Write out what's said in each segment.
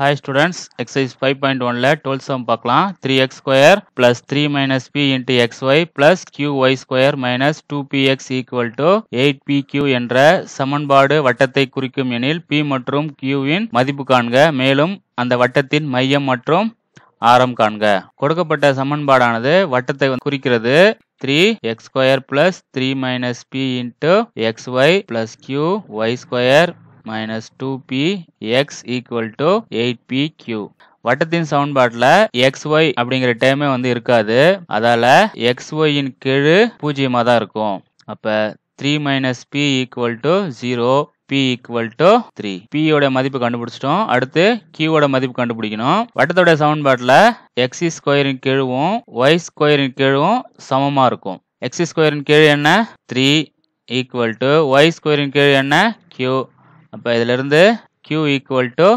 hi students exercise five point ஒன்ல twelve sum பார்க்கலாம் three X square plus three minus P into X Y plus Q Y square minus two P X equal to eight P Q என்ற சமன்பாடு வட்டத்தை குறிக்கும் எனில் B மற்றும் கியூவின் மதிப்பு காண்க மேலும் அந்த வட்டத்தின் மையம் மற்றும் ஆரம் காண்க கொடுக்கப்பட்ட சமன்பாடானது வட்டத்தை குறிக்கிறது three X square plus three minus P into X Y plus Q Y square minus two P X equal to eight P Q வட்டத்தின் சவுண்ட்பாட்டில் எக்ஸ் ஒய் அப்படிங்கிற டேமே வந்து இருக்காது அதால் எக்ஸ் ஒயின் கீழு பூஜ்ஜியமாக தான் இருக்கும் அப்போ three minus P equal to zero P equal to three பியோட மதிப்பு கண்டுபிடிச்சிட்டோம் அடுத்து கியூவோட மதிப்பு கண்டுபிடிக்கணும் வட்டத்தோட பாட்டில் எக்ஸி ஸ்கொயரின் கீழும் ஒய் ஸ்கொயரின் கீழும் சமமாக இருக்கும் எக்ஸி ஸ்கொயரின் கீழ் என்ன த்ரீ ஈக்குவல் டு ஒய் ஸ்கொயரின் கீழ் என்ன கியூ அப்போ இதிலிருந்து கியூ ஈக்குவல் டு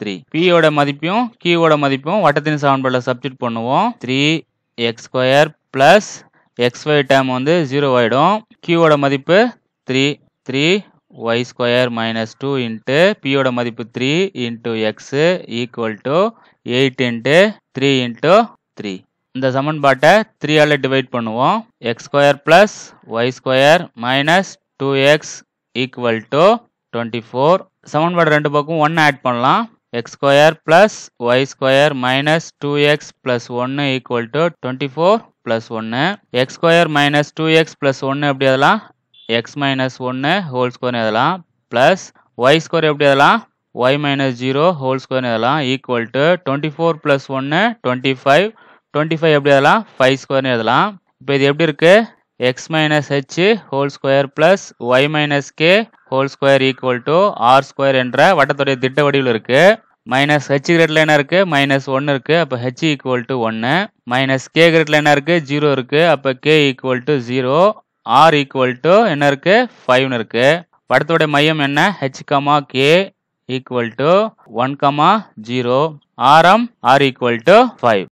த்ரீ பியோட மதிப்பும் கியூவோட மதிப்பும் வட்டத்தின் சமன்பாடில் சப்ஜெக்ட் பண்ணுவோம் three X square plus x y term வந்து ஜீரோ ஆகிடும் கியூவோட மதிப்பு three three y square minus two into பியோட மதிப்பு three into x equal to eight into three into three இந்த சமன்பாட்டை த்ரீயால் டிவைட் பண்ணுவோம் x square plus y square minus two x equal to twenty four சமன்பாடு ரெண்டு பக்கம் ஒன்று ஆட் பண்ணலாம் x square plus y square minus two x plus ஒன்று equal to twenty four plus ஒன்று x square minus two x plus ஒன்று எப்படி எதெல்லாம் எக்ஸ் மைனஸ் ஒன்று ஹோல் ஸ்கொயர் எதெல்லாம் ப்ளஸ் ஒய் ஸ்கொயர் எப்படி எதெல்லாம் y minus zero whole square எதெல்லாம் equal to twenty four plus ஒன்று டுவெண்ட்டி ஃபைவ் டுவெண்ட்டி ஃபைவ் எப்படி எதெல்லாம் ஃபைவ் ஸ்கொயர்னு எதெல்லாம் இப்போ இது எப்படி இருக்குது x minus h whole square plus y minus k whole square equal to r square என்ற வட்டத்துடைய திட்ட வடிவில் இருக்கு மைனஸ் ஹெச் கிரேட்ல என்ன இருக்கு மைனஸ் ஒன்று இருக்கு அப்போ h equal to ஒன்று மைனஸ் கே கிரேட்ல என்ன இருக்கு ஜீரோ இருக்கு அப்போ k equal to zero r equal to என்ன இருக்கு ஃபைவ்னு இருக்கு வட்டத்துடைய மையம் என்ன h, k k equal 1, 0 zero ஆரம் ஆர் ஈக்குவல் டு ஃபைவ்